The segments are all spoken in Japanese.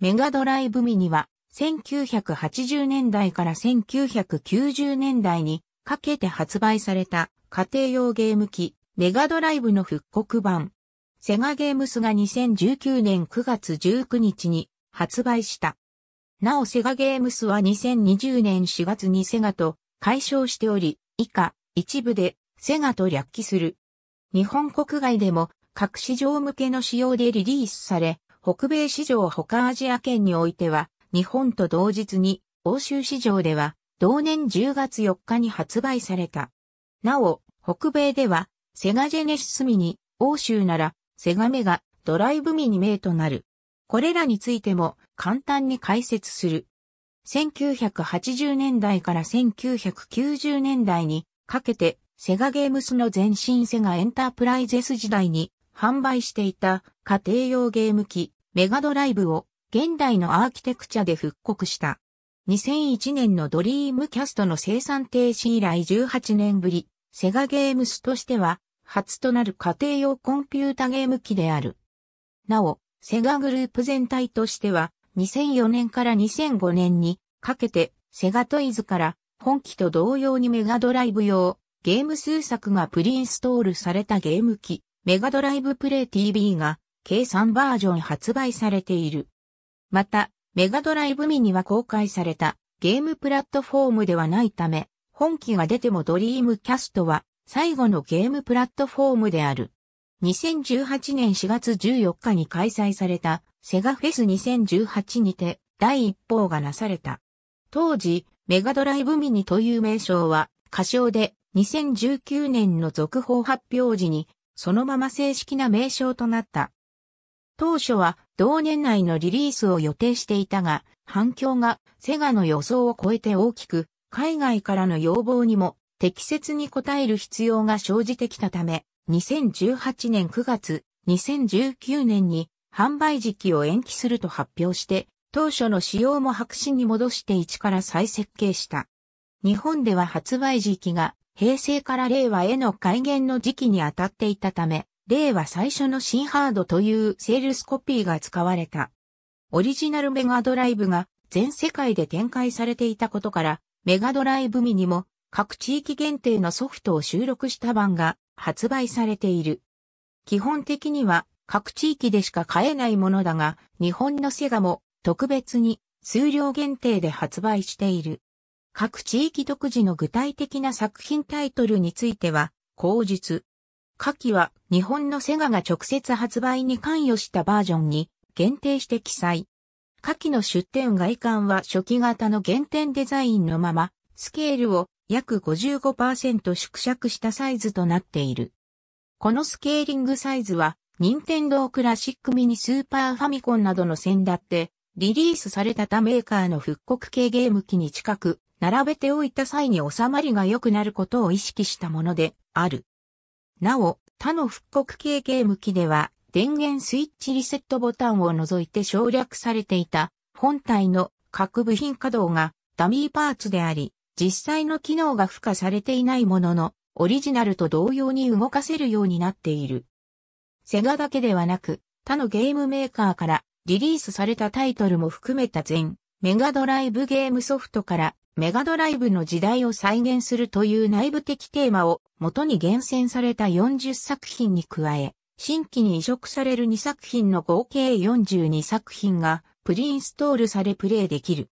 メガドライブミニは1980年代から1990年代にかけて発売された家庭用ゲーム機メガドライブの復刻版。セガゲームスが2019年9月19日に発売した。なおセガゲームスは2020年4月にセガと解消しており、以下一部でセガと略記する。日本国外でも各市場向けの仕様でリリースされ、北米市場他アジア圏においては、日本と同日に、欧州市場では、同年10月4日に発売された。なお、北米では、セガジェネシスミニ、欧州なら、セガメガ、ドライブミニ名となる。これらについても簡単に解説する。1980年代から1990年代にかけてセガゲームスの前身セガエンタープライゼス時代に販売していた家庭用ゲーム機メガドライブを現代のアーキテクチャで復刻した。2001年のドリームキャストの生産停止以来18年ぶり、セガゲームスとしては初となる家庭用コンピュータゲーム機である。なお、セガグループ全体としては2004年から2005年にかけてセガトイズから本機と同様にメガドライブ用ゲーム数作がプリインストールされたゲーム機メガドライブプレイ TV が計3バージョン発売されている。また、メガドライブミニは公開されたゲームプラットフォームではないため、本機が出てもドリームキャストは最後のゲームプラットフォームである。2018年4月14日に開催されたセガフェス2018にて第一報がなされた。当時、メガドライブミニという名称は仮称で2019年の続報発表時にそのまま正式な名称となった。当初は同年内のリリースを予定していたが、反響がセガの予想を超えて大きく、海外からの要望にも適切に応える必要が生じてきたため、2018年9月、2019年に販売時期を延期すると発表して、当初の仕様も白紙に戻して一から再設計した。日本では発売時期が平成から令和への改元の時期に当たっていたため、令和最初の新ハードというセールスコピーが使われた。オリジナルメガドライブが全世界で展開されていたことから、メガドライブミにも各地域限定のソフトを収録した版が発売されている。基本的には各地域でしか買えないものだが、日本のセガも特別に数量限定で発売している。各地域独自の具体的な作品タイトルについては、口述。下記は日本のセガが直接発売に関与したバージョンに限定して記載。下記の出展外観は初期型の原点デザインのまま、スケールを約55%縮尺したサイズとなっている。このスケーリングサイズは、任天堂クラシックミニスーパーファミコンなどの線だって、リリースされた他メーカーの復刻系ゲーム機に近く、並べておいた際に収まりが良くなることを意識したものである。なお、他の復刻系ゲーム機では、電源スイッチリセットボタンを除いて省略されていた本体の各部品稼働がダミーパーツであり、実際の機能が付加されていないものの、オリジナルと同様に動かせるようになっている。セガだけではなく、他のゲームメーカーからリリースされたタイトルも含めた全メガドライブゲームソフトからメガドライブの時代を再現するという内部的テーマを元に厳選された40作品に加え、新規に移植される2作品の合計42作品がプリインストールされプレイできる。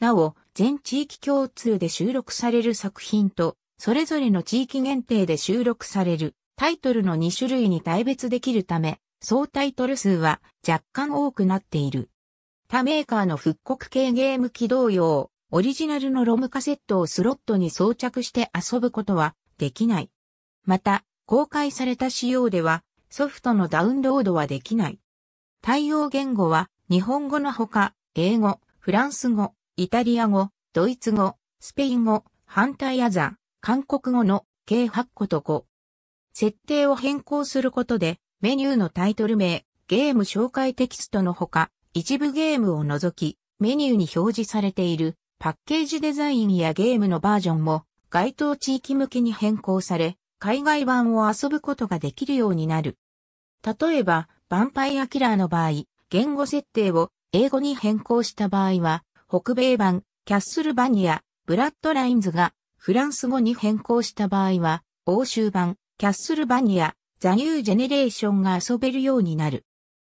なお、全地域共通で収録される作品と、それぞれの地域限定で収録されるタイトルの2種類に大別できるため、総タイトル数は若干多くなっている。他メーカーの復刻系ゲーム機同様、オリジナルのロムカセットをスロットに装着して遊ぶことはできない。また、公開された仕様ではソフトのダウンロードはできない。対応言語は日本語のほか、英語、フランス語、イタリア語、ドイツ語、スペイン語、反対アザ、韓国語の計8個と5。設定を変更することで、メニューのタイトル名、ゲーム紹介テキストのほか、一部ゲームを除き、メニューに表示されているパッケージデザインやゲームのバージョンも該当地域向けに変更され、海外版を遊ぶことができるようになる。例えば、ヴァンパイアキラーの場合、言語設定を英語に変更した場合は、北米版、キャッスルバニア、ブラッドラインズがフランス語に変更した場合は、欧州版、キャッスルバニア、ザニュージェネレーションが遊べるようになる。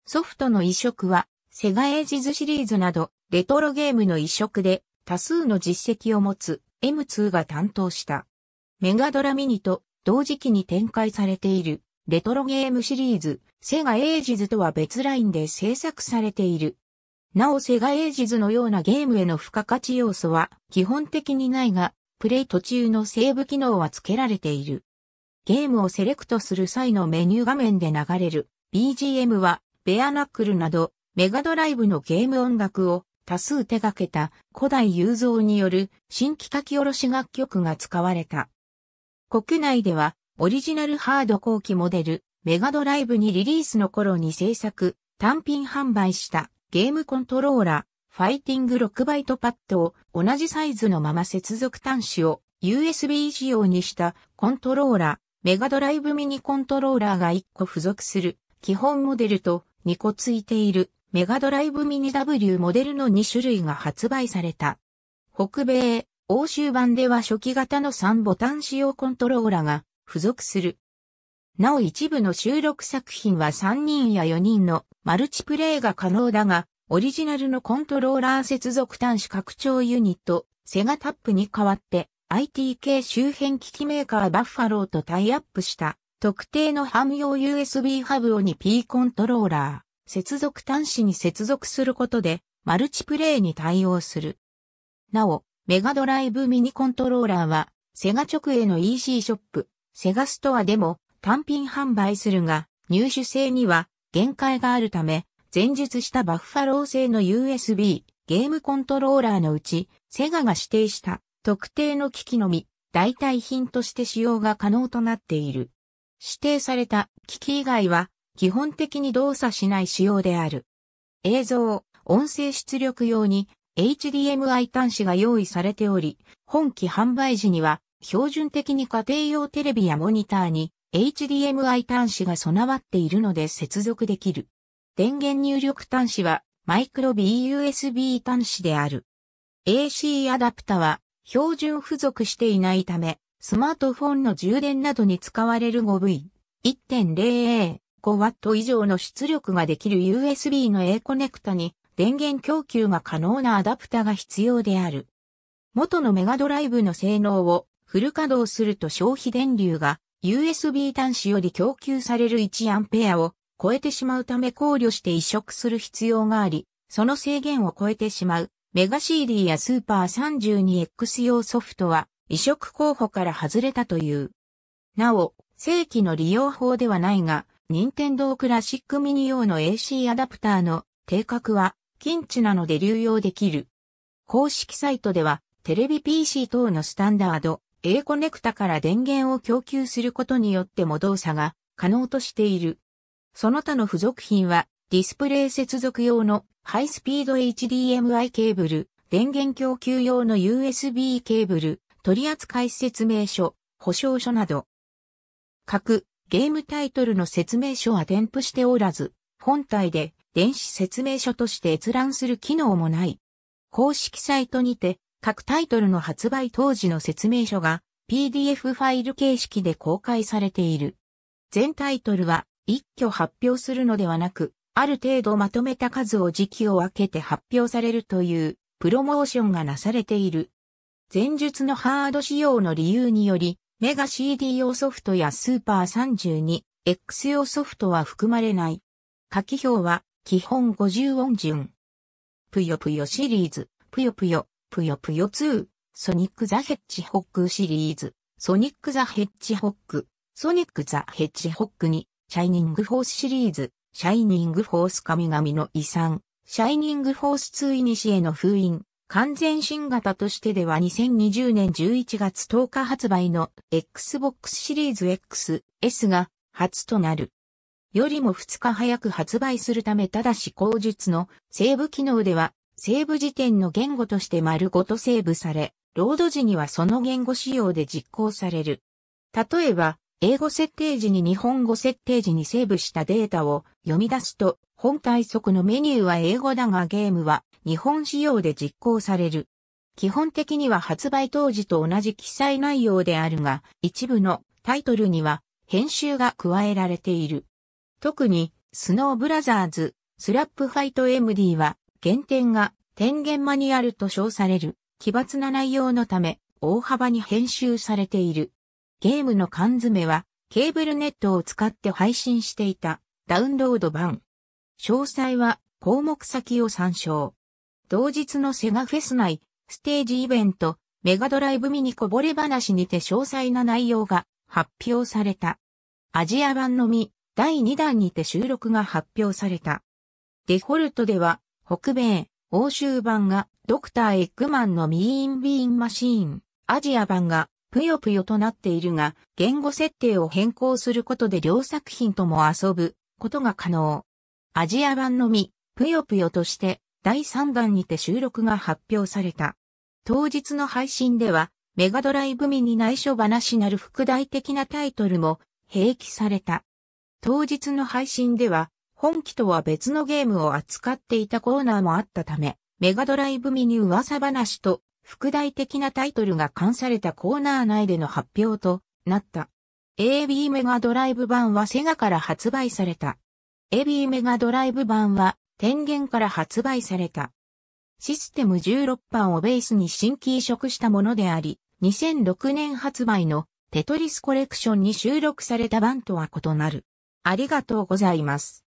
ソフトの移植は、セガエイジズシリーズなど、レトロゲームの移植で、多数の実績を持つ M2 が担当した。メガドラミニと同時期に展開されているレトロゲームシリーズ、セガエイジズとは別ラインで制作されている。なおセガエイジズのようなゲームへの付加価値要素は基本的にないが、プレイ途中のセーブ機能は付けられている。ゲームをセレクトする際のメニュー画面で流れる BGM はベアナックルなどメガドライブのゲーム音楽を多数手掛けた古代雄三による新規書き下ろし楽曲が使われた。国内ではオリジナルハード後期モデルメガドライブにリリースの頃に制作、単品販売したゲームコントローラー、ファイティング6バイトパッドを同じサイズのまま接続端子を USB 仕様にしたコントローラー、メガドライブミニコントローラーが1個付属する基本モデルと2個付いているメガドライブミニ W モデルの2種類が発売された。北米、欧州版では初期型の3ボタン使用コントローラが付属する。なお一部の収録作品は3人や4人のマルチプレイが可能だが、オリジナルのコントローラー接続端子拡張ユニット、セガタップに代わって、IT 系周辺機器メーカーバッファローとタイアップした、特定のハム用 USB ハブオに P コントローラー。接続端子に接続することで、マルチプレイに対応する。なお、メガドライブミニコントローラーは、セガ直営の EC ショップ、セガストアでも単品販売するが、入手性には限界があるため、前述したバッファロー製の USB ゲームコントローラーのうち、セガが指定した特定の機器のみ、代替品として使用が可能となっている。指定された機器以外は基本的に動作しない仕様である。映像、音声出力用に HDMI 端子が用意されており、本機販売時には標準的に家庭用テレビやモニターに HDMI 端子が備わっているので接続できる。電源入力端子はマイクロ BUSB 端子である。AC アダプタは標準付属していないため、スマートフォンの充電などに使われる 5V1.0A 5W 以上の出力ができる USB の A コネクタに電源供給が可能なアダプタが必要である。元のメガドライブの性能をフル稼働すると消費電流が USB 端子より供給される 1A を超えてしまうため考慮して移植する必要があり、その制限を超えてしまうメガ CD やスーパー 32X 用ソフトは移植候補から外れたという。なお、正規の利用法ではないが、任天堂クラシックミニ用の AC アダプターの定格は近地なので流用できる。公式サイトではテレビ PC 等のスタンダード A コネクタから電源を供給することによっても動作が可能としている。その他の付属品はディスプレイ接続用のハイスピード HDMI ケーブル、電源供給用の USB ケーブル、取扱説明書、保証書など。各ゲームタイトルの説明書は添付しておらず、本体で電子説明書として閲覧する機能もない。公式サイトにて、各タイトルの発売当時の説明書が PDF ファイル形式で公開されている。全タイトルは一挙発表するのではなく、ある程度まとめた数を時期を分けて発表されるというプロモーションがなされている。前述のハード仕様の理由により、メガ CD 用ソフトやスーパー 32X 用ソフトは含まれない。書き表は基本50音順。ぷよぷよシリーズ、ぷよぷよ、ぷよぷよ2、ソニックザヘッジホックシリーズ、ソニックザヘッジホック、ソニックザヘッジホックに、シャイニングフォースシリーズ、シャイニングフォース神々の遺産、シャイニングフォース2イニシエの封印、完全新型としてでは2020年11月10日発売の Xbox シリーズ XS が初となる。よりも2日早く発売するためただし口述のセーブ機能ではセーブ時点の言語として丸ごとセーブされ、ロード時にはその言語仕様で実行される。例えば、英語設定時に日本語設定時にセーブしたデータを読み出すと、本体則のメニューは英語だがゲームは日本仕様で実行される。基本的には発売当時と同じ記載内容であるが、一部のタイトルには編集が加えられている。特に、スノーブラザーズ、スラップファイト MD は、原点が天元マニュアルと称される、奇抜な内容のため、大幅に編集されている。ゲームの缶詰は、ケーブルネットを使って配信していた、ダウンロード版。詳細は、項目先を参照。同日のセガフェス内、ステージイベント、メガドライブミニこぼれ話にて詳細な内容が発表された。アジア版のみ、第2弾にて収録が発表された。デフォルトでは、北米、欧州版がドクター・エッグマンのミーン・ビーン・マシーン、アジア版がぷよぷよとなっているが、言語設定を変更することで両作品とも遊ぶことが可能。アジア版のみ、ぷよぷよとして第3弾にて収録が発表された。当日の配信では、メガドライブミニ内緒話なる副題的なタイトルも併記された。当日の配信では、本期とは別のゲームを扱っていたコーナーもあったため、メガドライブミニ噂話と副題的なタイトルが関されたコーナー内での発表となった。AB メガドライブ版はセガから発売された。AB メガドライブ版は天元から発売された。システム16版をベースに新規移植したものであり、2006年発売のテトリスコレクションに収録された版とは異なる。ありがとうございます。